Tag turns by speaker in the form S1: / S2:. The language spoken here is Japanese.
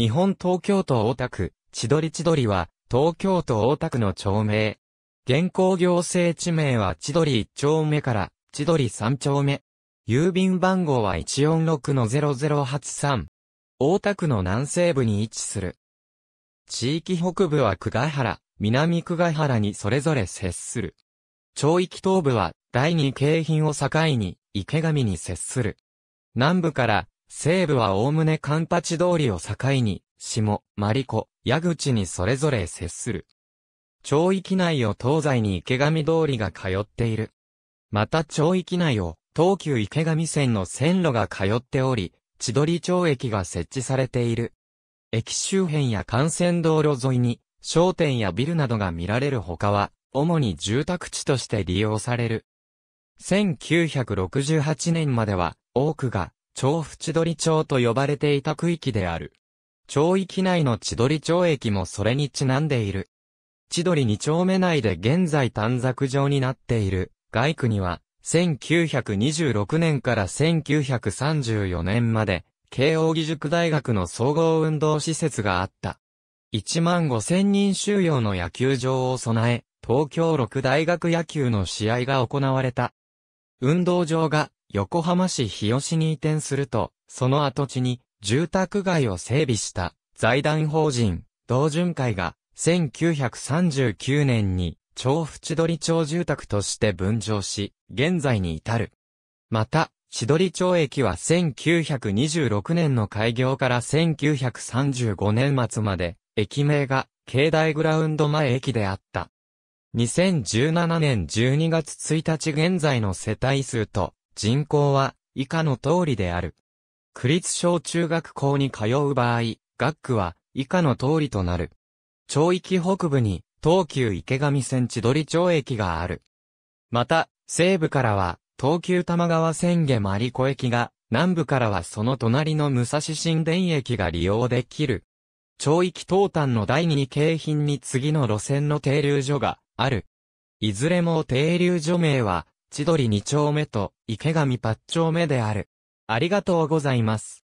S1: 日本東京都大田区、千鳥千鳥は、東京都大田区の町名。現行行政地名は千鳥1丁目から、千鳥3丁目。郵便番号は146-0083。大田区の南西部に位置する。地域北部は久我原、南久我原にそれぞれ接する。町域東部は第二京浜を境に池上に接する。南部から西部は概ねカンパチ通りを境に、下、マリコ、矢口にそれぞれ接する。町域内を東西に池上通りが通っている。また町域内を東急池上線の線路が通っており、千鳥町駅が設置されている。駅周辺や幹線道路沿いに商店やビルなどが見られるほかは、主に住宅地として利用される。1968年までは多くが長府千鳥町と呼ばれていた区域である。町域内の千鳥町駅もそれにちなんでいる。千鳥2丁目内で現在短冊状になっている外区には、1926年から1934年まで、慶応義塾大学の総合運動施設があった。1万5千人収容の野球場を備え、東京六大学野球の試合が行われた。運動場が横浜市日吉に移転すると、その跡地に住宅街を整備した財団法人同巡会が1939年に布千鳥町住宅として分譲し、現在に至る。また、千鳥町駅は1926年の開業から1935年末まで、駅名が境内グラウンド前駅であった。2017年12月1日現在の世帯数と、人口は以下の通りである。区立小中学校に通う場合、学区は以下の通りとなる。町域北部に東急池上線千鳥町駅がある。また、西部からは東急玉川線下リ子駅が、南部からはその隣の武蔵新田駅が利用できる。町域東端の第2京浜に次の路線の停留所がある。いずれも停留所名は千鳥二丁目と池上八丁目である。ありがとうございます。